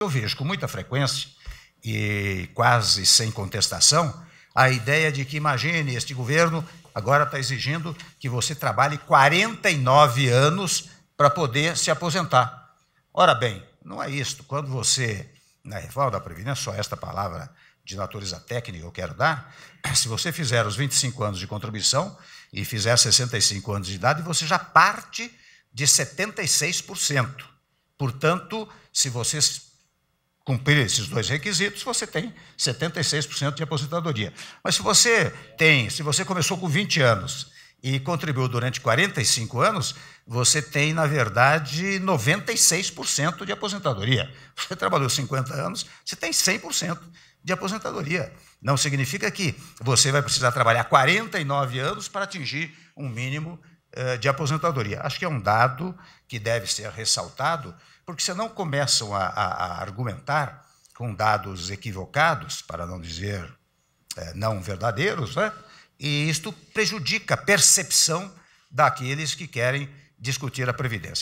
Eu vejo com muita frequência e quase sem contestação a ideia de que, imagine, este governo agora está exigindo que você trabalhe 49 anos para poder se aposentar. Ora bem, não é isto. Quando você, na reforma da Previdência, só esta palavra de natureza técnica eu quero dar, se você fizer os 25 anos de contribuição e fizer 65 anos de idade, você já parte de 76%. Portanto, se você cumprir esses dois requisitos, você tem 76% de aposentadoria. Mas se você tem, se você começou com 20 anos e contribuiu durante 45 anos, você tem, na verdade, 96% de aposentadoria. Você trabalhou 50 anos, você tem 100% de aposentadoria. Não significa que você vai precisar trabalhar 49 anos para atingir um mínimo eh, de aposentadoria. Acho que é um dado que deve ser ressaltado, porque senão começam a, a, a argumentar com dados equivocados, para não dizer é, não verdadeiros, né? e isto prejudica a percepção daqueles que querem discutir a Previdência.